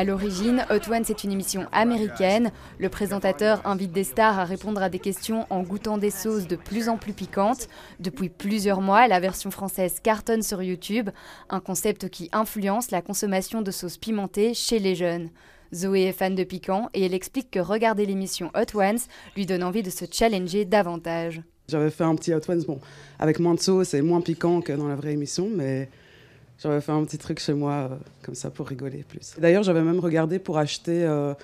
À l'origine, Hot Ones est une émission américaine. Le présentateur invite des stars à répondre à des questions en goûtant des sauces de plus en plus piquantes. Depuis plusieurs mois, la version française cartonne sur YouTube, un concept qui influence la consommation de sauces pimentées chez les jeunes. Zoé est fan de piquant et elle explique que regarder l'émission Hot Ones lui donne envie de se challenger davantage. J'avais fait un petit Hot Ones, bon, avec moins de sauce et moins piquant que dans la vraie émission, mais j'avais fait un petit truc chez moi, euh, comme ça, pour rigoler plus. D'ailleurs, j'avais même regardé pour acheter euh,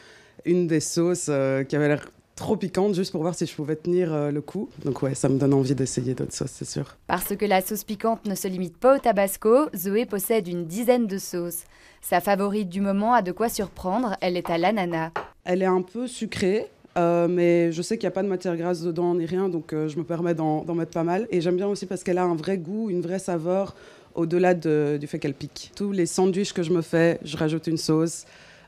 une des sauces euh, qui avait l'air trop piquante, juste pour voir si je pouvais tenir le coup. Donc ouais, ça me donne envie d'essayer d'autres sauces, c'est sûr. Parce que la sauce piquante ne se limite pas au tabasco, Zoé possède une dizaine de sauces. Sa favorite du moment a de quoi surprendre, elle est à l'ananas. Elle est un peu sucrée, mais je sais qu'il n'y a pas de matière grasse dedans ni rien, donc je me permets d'en mettre pas mal. Et j'aime bien aussi parce qu'elle a un vrai goût, une vraie saveur au-delà du fait qu'elle pique. Tous les sandwichs que je me fais, je rajoute une sauce.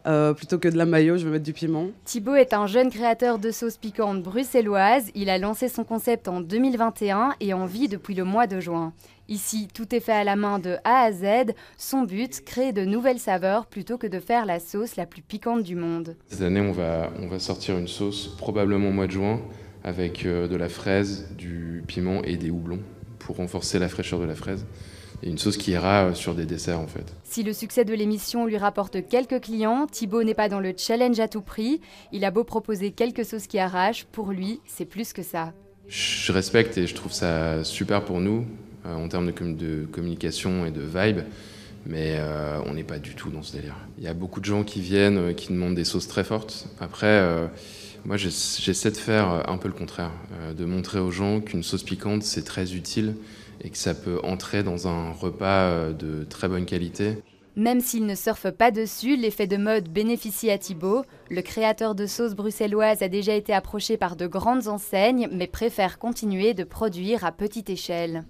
Euh, plutôt que de la mayo, je vais mettre du piment. Thibaut est un jeune créateur de sauces piquantes bruxelloises. Il a lancé son concept en 2021 et en vit depuis le mois de juin. Ici, tout est fait à la main de A à Z. Son but, créer de nouvelles saveurs plutôt que de faire la sauce la plus piquante du monde. Ces années, on va, on va sortir une sauce probablement au mois de juin avec euh, de la fraise, du piment et des houblons pour renforcer la fraîcheur de la fraise une sauce qui ira euh, sur des desserts en fait. Si le succès de l'émission lui rapporte quelques clients, Thibaut n'est pas dans le challenge à tout prix. Il a beau proposer quelques sauces qui arrachent, pour lui, c'est plus que ça. Je respecte et je trouve ça super pour nous euh, en termes de, communication et de vibe, mais euh, on n'est pas du tout dans ce délire. Il y a beaucoup de gens qui viennent, qui demandent des sauces très fortes. Après, moi j'essaie de faire un peu le contraire, de montrer aux gens qu'une sauce piquante c'est très utile et que ça peut entrer dans un repas euh, de très bonne qualité. Même s'il ne surfe pas dessus, l'effet de mode bénéficie à Thibault. Le créateur de sauces bruxelloises a déjà été approché par de grandes enseignes, mais préfère continuer de produire à petite échelle.